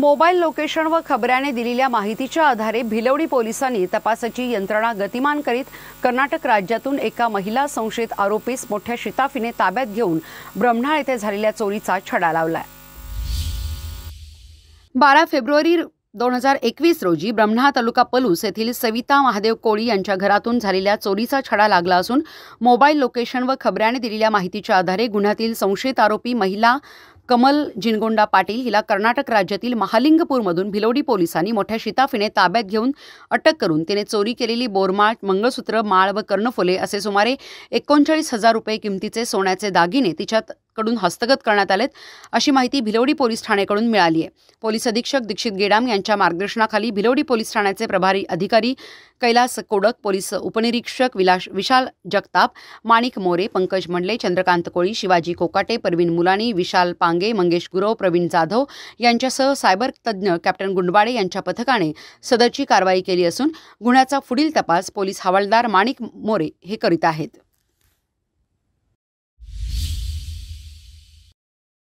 mobile location व खबऱ्याने दिलेल्या माहितीच्या आधारे भिलवडी पोलिसांनी तपासाची यंत्रणा गतिमान करीत कर्नाटक राज्यातून एका महिला संशयित आरोपीस मोठ्या शिताफीने ताब्यात घेऊन ब्रह्मणाळ येथे झालेल्या चोरीचा छडा लावला बारा फेब्रुवारी दोन हजार एकवीस रोजी ब्रह्मणा तालुका पलूस येथील सविता महादेव कोळी यांच्या घरातून झालेल्या चोरीचा छडा लागला असून मोबाईल लोकेशन व खबऱ्याने दिलेल्या माहितीच्या आधारे गुन्ह्यातील संशयित आरोपी महिला कमल जिनगोंडा पाटील हिला कर्नाटक राज्यातील महालिंगपूरमधून भिलोडी पोलिसांनी मोठ्या शिताफीने ताब्यात घेऊन अटक करून तिने चोरी केलेली बोरमाळ मंगळसूत्र माळ व कर्णफुले असे सुमारे एकोणचाळीस हजार रुपये किमतीचे सोन्याचे दागिने तिच्यात कडून हस्तगत करण्यात आलेत अशी माहिती भिलवडी पोलीस ठाण्याकडून मिळाली आहे पोलीस अधीक्षक दीक्षित गेडाम यांच्या मार्गदर्शनाखाली भिलवडी पोलीस ठाण्याचे प्रभारी अधिकारी कैलास कोडक पोलीस उपनिरीक्षक विलास विशाल जगताप माणिक मोरे पंकज मंडले चंद्रकांत कोळी शिवाजी कोकाटे परवीन मुलानी विशाल पांगे मंगेश गुरव प्रवीण जाधव यांच्यासह सायबर तज्ज्ञ कॅप्टन गुंडवाडे यांच्या पथकाने सदरची कारवाई केली असून गुन्ह्याचा पुढील तपास पोलीस हवालदार माणिक मोरे हे करीत आहेत